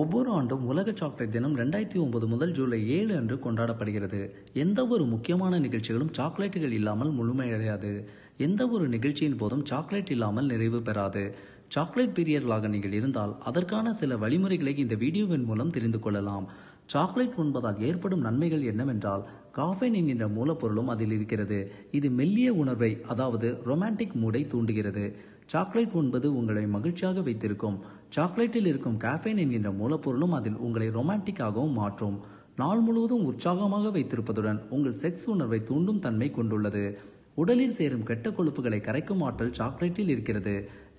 ஒவ்வொரு ஆண்டும் உலக சாக்லேட் தினம் ரெண்டாயிரத்தி ஒன்பது முதல் ஜூலை ஏழு அன்று கொண்டாடப்படுகிறது எந்த ஒரு முக்கியமான நிகழ்ச்சிகளும் சாக்லேட்டுகள் இல்லாமல் முழுமையடையாது எந்த ஒரு நிகழ்ச்சியின் போதும் சாக்லேட் இல்லாமல் நிறைவு பெறாது சாக்லேட் பிரியர்களாக நீங்கள் இருந்தால் அதற்கான சில வழிமுறைகளை இந்த வீடியோவின் மூலம் தெரிந்து கொள்ளலாம் சாக்லேட் உண்பதால் ஏற்படும் நன்மைகள் என்னவென்றால் காஃபைன் என்கின்ற மூலப்பொருளும் அதில் இருக்கிறது இது மெல்லிய உணர்வை அதாவது ரொமான்டிக் மூடை தூண்டுகிறது சாக்லேட் உண்பது உங்களை மகிழ்ச்சியாக வைத்திருக்கும் சாக்லேட்டில் இருக்கும் கேஃபைன் என்கின்ற மூலப்பொருளும் அதில் உங்களை ரொமான்டிக்காகவும் மாற்றும் நாள் முழுவதும் உற்சாகமாக வைத்திருப்பதுடன் உங்கள் செக்ஸ் உணர்வை தூண்டும் தன்மை கொண்டுள்ளது உடலில் சேரும் கெட்ட கொழுப்புகளை கரைக்கும் ஆற்றல் சாக்லேட்டில் இருக்கிறது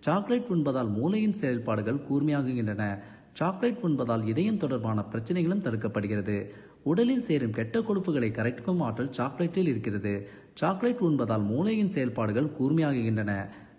சாக்லேட் உண்பதால் மூளையின் செயல்பாடுகள் கூர்மையாகுகின்றன சாக்லேட் உண்பதால் இதயம் தொடர்பான பிரச்சனைகளும் தடுக்கப்படுகிறது உடலில் சேரும் கெட்ட கொழுப்புகளை கரைக்கும் ஆற்றல் சாக்லேட்டில் இருக்கிறது சாக்லேட் உண்பதால் மூளையின் செயல்பாடுகள் கூர்மையாகுகின்றன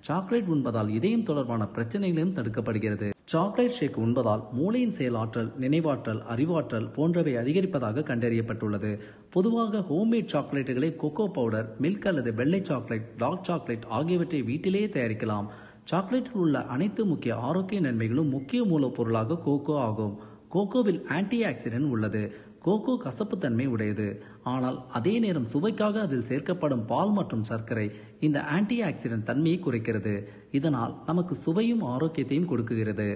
சாக்லேட் உண்பதால் இதயம் தொடர்பான பிரச்சனைகளும் தடுக்கப்படுகிறது சாக்லேட் ஷேக் உண்பதால் மூளையின் செயலாற்றல் நினைவாற்றல் அறிவாற்றல் போன்றவை அதிகரிப்பதாக கண்டறியப்பட்டுள்ளது பொதுவாக ஹோம்மேட் சாக்லேட்டுகளை கொக்கோ பவுடர் மில்க் அல்லது வெள்ளை சாக்லேட் டார்க் சாக்லேட் ஆகியவற்றை வீட்டிலேயே தயாரிக்கலாம் சாக்லேட்டில் உள்ள அனைத்து முக்கிய ஆரோக்கிய நன்மைகளும் முக்கிய மூலப்பொருளாக கோகோ ஆகும் கோகோவில் ஆன்டி ஆக்சிடென்ட் உள்ளது கோகோ கசப்புத்தன்மை உடையது ஆனால் அதே நேரம் சுவைக்காக அதில் சேர்க்கப்படும் பால் மற்றும் சர்க்கரை இந்த ஆன்டி ஆக்சிடென்ட் தன்மையை குறைக்கிறது இதனால் நமக்கு சுவையும் ஆரோக்கியத்தையும் கொடுக்குகிறது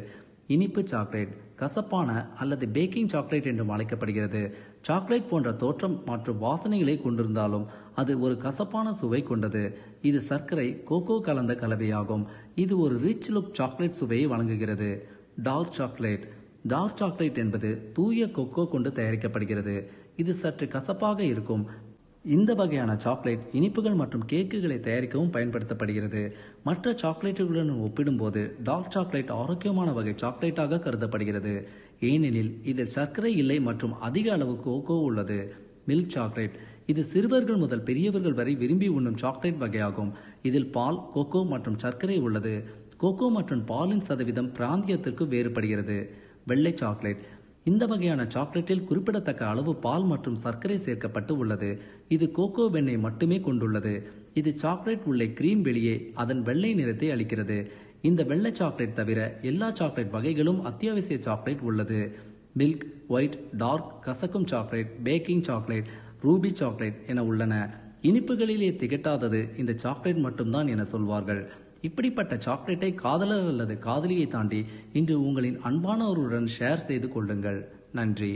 இனிப்பு சாக்லேட் கசப்பான அல்லது பேக்கிங் சாக்லேட் என்றும் அழைக்கப்படுகிறது சாக்லேட் போன்ற தோற்றம் மற்றும் வாசனைகளை கொண்டிருந்தாலும் அது ஒரு கசப்பான சுவை கொண்டது இது சர்க்கரை கோகோ கலந்த கலவையாகும் இது ஒரு ரிச் லுக் சாக்லேட் சுவையை வழங்குகிறது டார்க் சாக்லேட் டார்க் சாக்லேட் என்பது தூய கொக்கோ கொண்டு தயாரிக்கப்படுகிறது இது சற்று கசப்பாக இருக்கும் இந்த வகையான சாக்லேட் இனிப்புகள் மற்றும் கேக்குகளை தயாரிக்கவும் பயன்படுத்தப்படுகிறது மற்ற சாக்லேட்டுகளுடன் ஒப்பிடும்போது டார்க் சாக்லேட் ஆரோக்கியமான வகை சாக்லேட்டாக கருதப்படுகிறது ஏனெனில் இதில் சர்க்கரை இல்லை மற்றும் அதிக அளவு கோகோ உள்ளது மில்க் சாக்லேட் இது சிறுவர்கள் முதல் பெரியவர்கள் வரை விரும்பி உண்ணும் சாக்லேட் வகையாகும் இதில் பால் கொக்கோ மற்றும் சர்க்கரை உள்ளது கொக்கோ மற்றும் பாலின் சதவீதம் பிராந்தியத்திற்கு வேறுபடுகிறது வெள்ளை சாக்லேட் இந்த வகையான சாக்லேட்டில் குறிப்பிடத்தக்க அளவு பால் மற்றும் சர்க்கரை சேர்க்கப்பட்டு உள்ளது இது கோகோ வெண்ணெய் மட்டுமே கொண்டுள்ளது இது சாக்லேட் உள்ளே கிரீம் வெளியே அதன் வெள்ளை நிறத்தை அளிக்கிறது இந்த வெள்ளை சாக்லேட் தவிர எல்லா சாக்லேட் வகைகளும் அத்தியாவசிய சாக்லேட் உள்ளது மில்க் ஒயிட் டார்க் கசக்கும் chocolate baking chocolate ruby chocolate என உள்ளன இனிப்புகளிலே திகட்டாதது இந்த சாக்லேட் மட்டும்தான் என சொல்வார்கள் இப்படிப்பட்ட சாக்லேட்டை காதலர் அல்லது காதலியை தாண்டி இன்று உங்களின் அன்பானவருடன் ஷேர் செய்து கொள்ளுங்கள் நன்றி